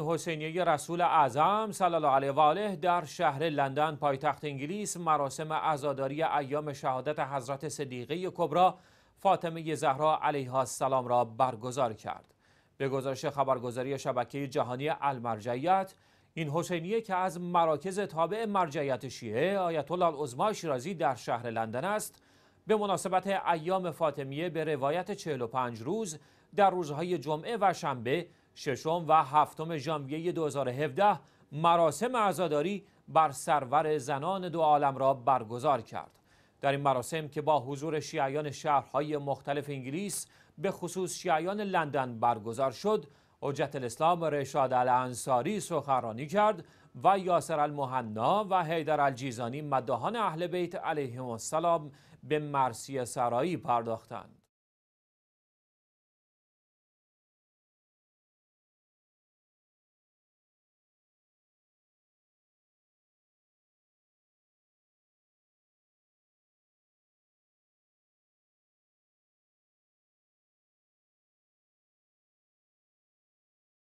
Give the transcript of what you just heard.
حسینیه رسول اعظم صلی الله علیه و آله در شهر لندن پایتخت انگلیس مراسم عزاداری ایام شهادت حضرت صدیقه کبرا فاطمه زهرا علیها السلام را برگزار کرد. به گزارش خبرگزاری شبکه جهانی المرجعیت این حسینیه که از مراکز تابع مرجعیت شیعه آیت الله العظما شیرازی در شهر لندن است به مناسبت ایام فاطمیه به روایت 45 روز در روزهای جمعه و شنبه ششم و هفتم ژانویه 2017 مراسم عزاداری بر سرور زنان دو عالم را برگزار کرد در این مراسم که با حضور شیعیان شهرهای مختلف انگلیس به خصوص شیعیان لندن برگزار شد حجت الاسلام رشاد الانصاری سخنرانی کرد و یاسر المهنا و حیدر الجیزانی مداحان اهل بیت علیهم السلام به مرسی سرایی پرداختند